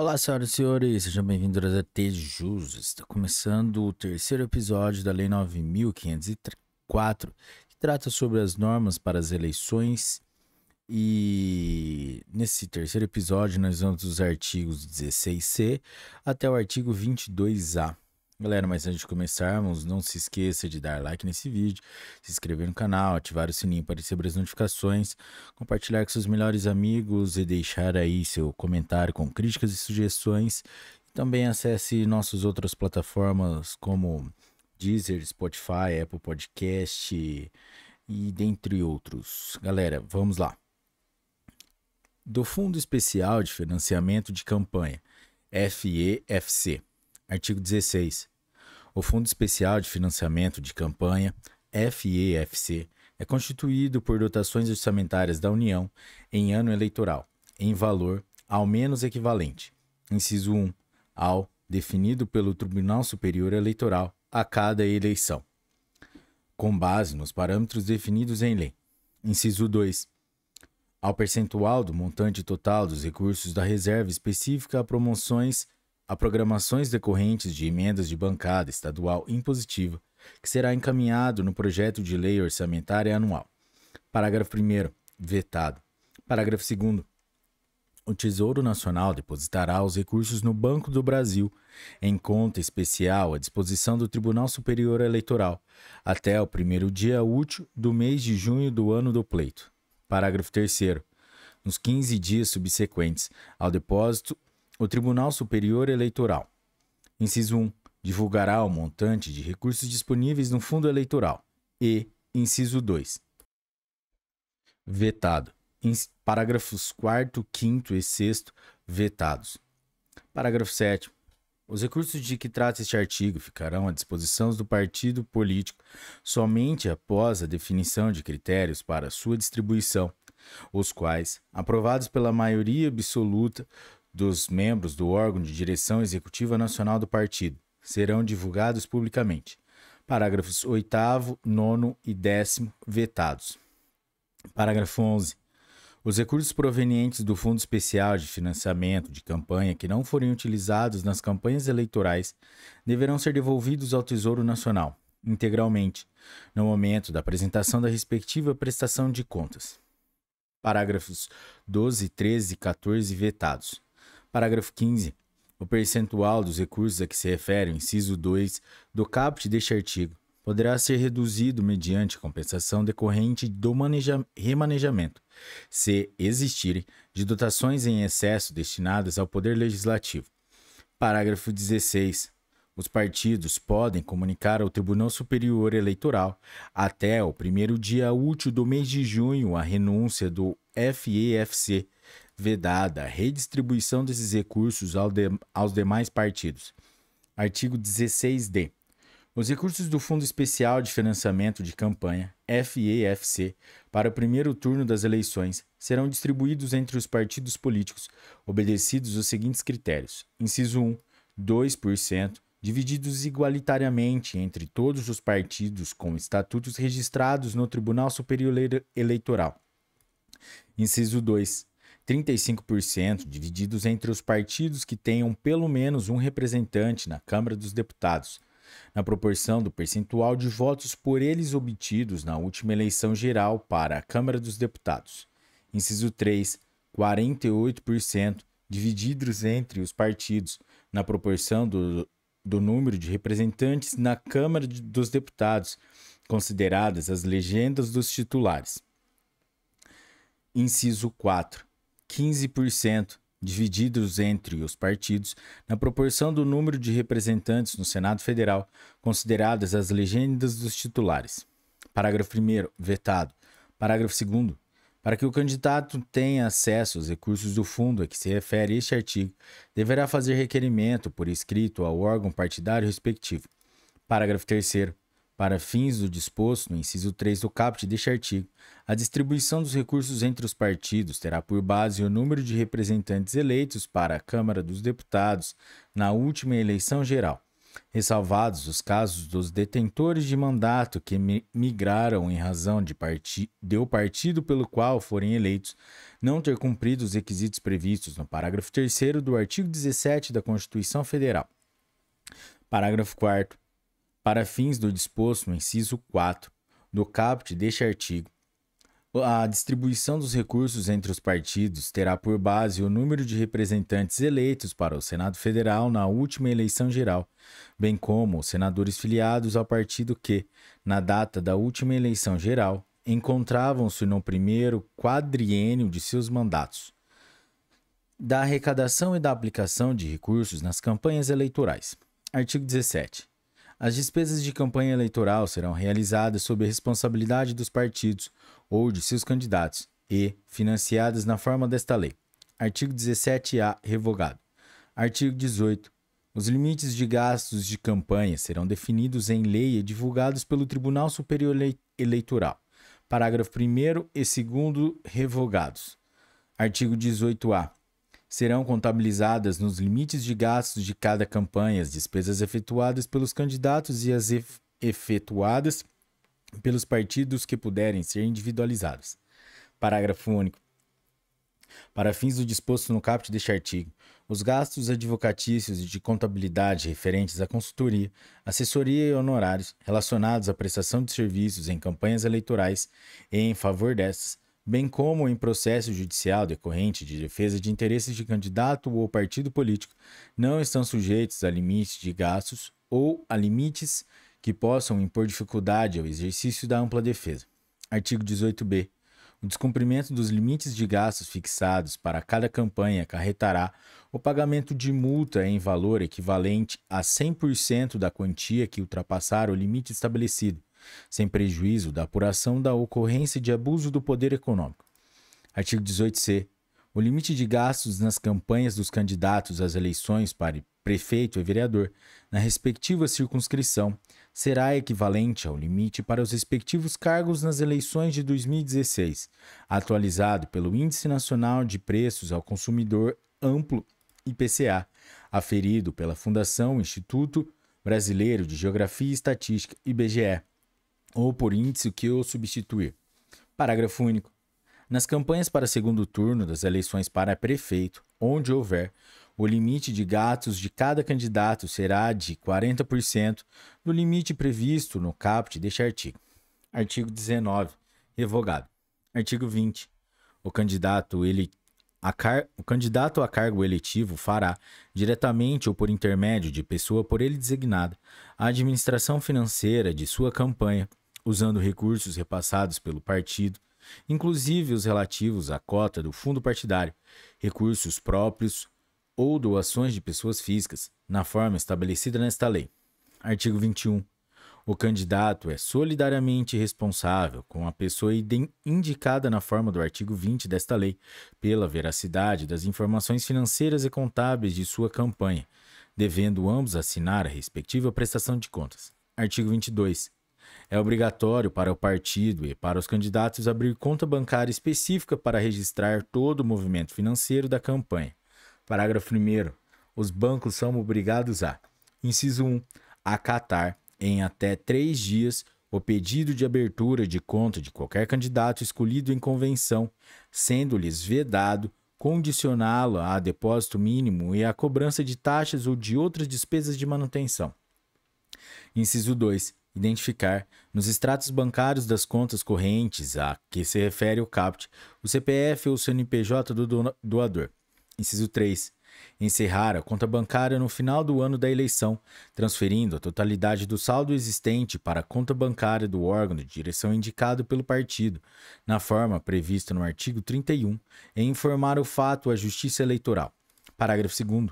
Olá, senhoras e senhores, sejam bem-vindos a Tejus. Está começando o terceiro episódio da Lei 9504, que trata sobre as normas para as eleições. E nesse terceiro episódio, nós vamos dos artigos 16C até o artigo 22A. Galera, mas antes de começarmos, não se esqueça de dar like nesse vídeo, se inscrever no canal, ativar o sininho para receber as notificações, compartilhar com seus melhores amigos e deixar aí seu comentário com críticas e sugestões. Também acesse nossas outras plataformas como Deezer, Spotify, Apple Podcast e dentre outros. Galera, vamos lá. Do Fundo Especial de Financiamento de Campanha, FEFC. Artigo 16. O Fundo Especial de Financiamento de Campanha, FEFC, é constituído por dotações orçamentárias da União em ano eleitoral, em valor ao menos equivalente. Inciso 1. Ao definido pelo Tribunal Superior Eleitoral a cada eleição, com base nos parâmetros definidos em lei. Inciso 2. Ao percentual do montante total dos recursos da reserva específica a promoções a programações decorrentes de emendas de bancada estadual impositiva, que será encaminhado no projeto de lei orçamentária anual. Parágrafo 1. Vetado. Parágrafo 2. O Tesouro Nacional depositará os recursos no Banco do Brasil, em conta especial à disposição do Tribunal Superior Eleitoral, até o primeiro dia útil do mês de junho do ano do pleito. Parágrafo 3. Nos 15 dias subsequentes ao depósito o Tribunal Superior Eleitoral. Inciso 1. Divulgará o montante de recursos disponíveis no fundo eleitoral. E. Inciso 2. Vetado. Parágrafos 4, 5 e 6 vetados. Parágrafo 7. Os recursos de que trata este artigo ficarão à disposição do partido político somente após a definição de critérios para sua distribuição, os quais, aprovados pela maioria absoluta dos membros do órgão de direção executiva nacional do partido serão divulgados publicamente. Parágrafos 8, 9 e 10 vetados. Parágrafo 11. Os recursos provenientes do Fundo Especial de Financiamento de Campanha que não forem utilizados nas campanhas eleitorais deverão ser devolvidos ao Tesouro Nacional, integralmente, no momento da apresentação da respectiva prestação de contas. Parágrafos 12, 13 e 14 vetados. Parágrafo 15. O percentual dos recursos a que se refere o inciso 2 do caput deste artigo poderá ser reduzido mediante compensação decorrente do remanejamento, se existirem, de dotações em excesso destinadas ao Poder Legislativo. Parágrafo 16. Os partidos podem comunicar ao Tribunal Superior Eleitoral, até o primeiro dia útil do mês de junho, a renúncia do FEFC vedada a redistribuição desses recursos ao de, aos demais partidos. Artigo 16d. Os recursos do Fundo Especial de Financiamento de Campanha, FEFC, para o primeiro turno das eleições serão distribuídos entre os partidos políticos, obedecidos os seguintes critérios: inciso 1, 2%, divididos igualitariamente entre todos os partidos com estatutos registrados no Tribunal Superior Eleitoral. Inciso 2, 35% divididos entre os partidos que tenham pelo menos um representante na Câmara dos Deputados, na proporção do percentual de votos por eles obtidos na última eleição geral para a Câmara dos Deputados. Inciso 3, 48% divididos entre os partidos, na proporção do, do número de representantes na Câmara de, dos Deputados, consideradas as legendas dos titulares. Inciso 4. 15%, divididos entre os partidos, na proporção do número de representantes no Senado Federal, consideradas as legendas dos titulares. Parágrafo 1. Vetado. Parágrafo 2. Para que o candidato tenha acesso aos recursos do fundo a que se refere este artigo, deverá fazer requerimento por escrito ao órgão partidário respectivo. Parágrafo 3. Para fins do disposto no inciso 3 do caput deste artigo, a distribuição dos recursos entre os partidos terá por base o número de representantes eleitos para a Câmara dos Deputados na última eleição geral, ressalvados os casos dos detentores de mandato que migraram em razão de, parti o partido pelo qual forem eleitos não ter cumprido os requisitos previstos no parágrafo 3 do artigo 17 da Constituição Federal. Parágrafo 4 para fins do disposto no inciso 4 do caput deste artigo, a distribuição dos recursos entre os partidos terá por base o número de representantes eleitos para o Senado Federal na última eleição geral, bem como os senadores filiados ao partido que, na data da última eleição geral, encontravam-se no primeiro quadriênio de seus mandatos, da arrecadação e da aplicação de recursos nas campanhas eleitorais. Artigo 17. As despesas de campanha eleitoral serão realizadas sob a responsabilidade dos partidos ou de seus candidatos e financiadas na forma desta lei. Artigo 17-A revogado. Artigo 18. Os limites de gastos de campanha serão definidos em lei e divulgados pelo Tribunal Superior Eleitoral. Parágrafo 1 e 2 revogados. Artigo 18-A serão contabilizadas nos limites de gastos de cada campanha as despesas efetuadas pelos candidatos e as ef efetuadas pelos partidos que puderem ser individualizadas. Parágrafo único. Para fins do disposto no caput deste artigo, os gastos advocatícios e de contabilidade referentes à consultoria, assessoria e honorários relacionados à prestação de serviços em campanhas eleitorais e em favor dessas bem como em processo judicial decorrente de defesa de interesses de candidato ou partido político, não estão sujeitos a limites de gastos ou a limites que possam impor dificuldade ao exercício da ampla defesa. Artigo 18b. O descumprimento dos limites de gastos fixados para cada campanha acarretará o pagamento de multa em valor equivalente a 100% da quantia que ultrapassar o limite estabelecido, sem prejuízo da apuração da ocorrência de abuso do poder econômico. Artigo 18c. O limite de gastos nas campanhas dos candidatos às eleições para prefeito e vereador na respectiva circunscrição será equivalente ao limite para os respectivos cargos nas eleições de 2016, atualizado pelo Índice Nacional de Preços ao Consumidor Amplo IPCA, aferido pela Fundação Instituto Brasileiro de Geografia e Estatística IBGE, ou por índice que o substituir. Parágrafo único. Nas campanhas para segundo turno das eleições para prefeito, onde houver, o limite de gastos de cada candidato será de 40% do limite previsto no caput deste artigo. Artigo 19. Revogado. Artigo 20. O candidato, ele, car... o candidato a cargo eletivo fará, diretamente ou por intermédio de pessoa por ele designada, a administração financeira de sua campanha, usando recursos repassados pelo partido, inclusive os relativos à cota do fundo partidário, recursos próprios ou doações de pessoas físicas, na forma estabelecida nesta lei. Artigo 21. O candidato é solidariamente responsável com a pessoa indicada na forma do artigo 20 desta lei pela veracidade das informações financeiras e contábeis de sua campanha, devendo ambos assinar a respectiva prestação de contas. Artigo 22. É obrigatório para o partido e para os candidatos abrir conta bancária específica para registrar todo o movimento financeiro da campanha. Parágrafo 1. Os bancos são obrigados a: inciso 1. acatar em até três dias o pedido de abertura de conta de qualquer candidato escolhido em convenção, sendo-lhes vedado condicioná-lo a depósito mínimo e a cobrança de taxas ou de outras despesas de manutenção. Inciso 2 identificar nos extratos bancários das contas correntes a que se refere o CAPT, o CPF ou o CNPJ do doador. Inciso 3. Encerrar a conta bancária no final do ano da eleição, transferindo a totalidade do saldo existente para a conta bancária do órgão de direção indicado pelo partido, na forma prevista no artigo 31, e informar o fato à Justiça Eleitoral. Parágrafo 2.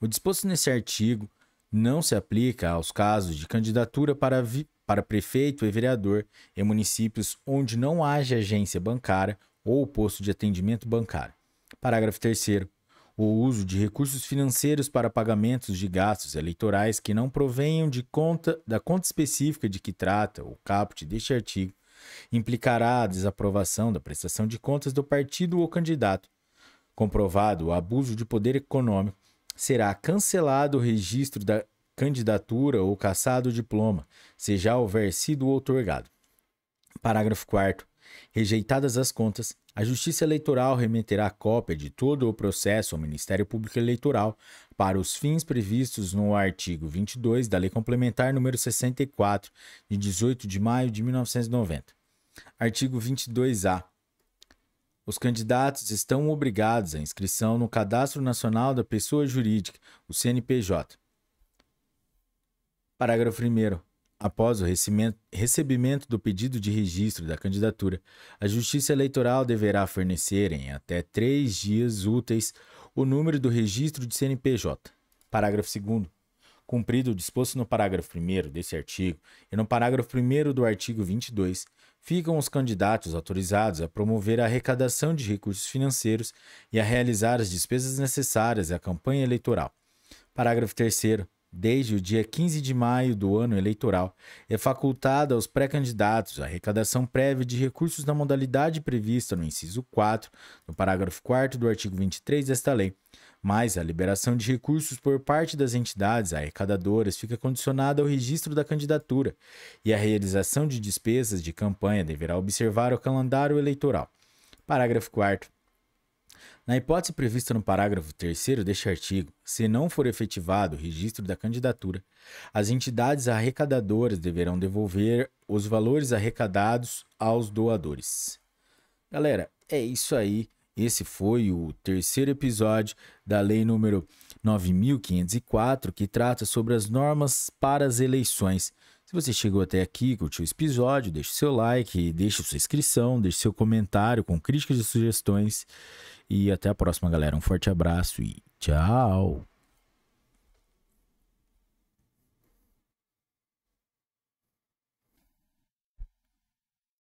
O disposto nesse artigo não se aplica aos casos de candidatura para, para prefeito e vereador em municípios onde não haja agência bancária ou posto de atendimento bancário. Parágrafo 3. O uso de recursos financeiros para pagamentos de gastos eleitorais que não provenham de conta da conta específica de que trata o caput deste artigo implicará a desaprovação da prestação de contas do partido ou candidato, comprovado o abuso de poder econômico será cancelado o registro da candidatura ou cassado o diploma, se já houver sido outorgado. Parágrafo 4. Rejeitadas as contas, a Justiça Eleitoral remeterá cópia de todo o processo ao Ministério Público Eleitoral para os fins previstos no artigo 22 da Lei Complementar número 64, de 18 de maio de 1990. Artigo 22-A. Os candidatos estão obrigados à inscrição no Cadastro Nacional da Pessoa Jurídica, o CNPJ. Parágrafo 1. Após o recebimento do pedido de registro da candidatura, a Justiça Eleitoral deverá fornecer em até três dias úteis o número do registro de CNPJ. Parágrafo 2. Cumprido o disposto no parágrafo 1 deste artigo e no parágrafo 1 do artigo 22, ficam os candidatos autorizados a promover a arrecadação de recursos financeiros e a realizar as despesas necessárias à campanha eleitoral. Parágrafo 3. Desde o dia 15 de maio do ano eleitoral, é facultada aos pré-candidatos a arrecadação prévia de recursos na modalidade prevista no inciso 4 do parágrafo 4 do artigo 23 desta lei, mas a liberação de recursos por parte das entidades arrecadadoras fica condicionada ao registro da candidatura, e a realização de despesas de campanha deverá observar o calendário eleitoral. Parágrafo 4. Na hipótese prevista no parágrafo 3 deste artigo, se não for efetivado o registro da candidatura, as entidades arrecadadoras deverão devolver os valores arrecadados aos doadores. Galera, é isso aí. Esse foi o terceiro episódio da Lei número 9504, que trata sobre as normas para as eleições. Se você chegou até aqui, curtiu o episódio, deixe seu like, deixe sua inscrição, deixe seu comentário com críticas e sugestões. E até a próxima, galera. Um forte abraço e tchau!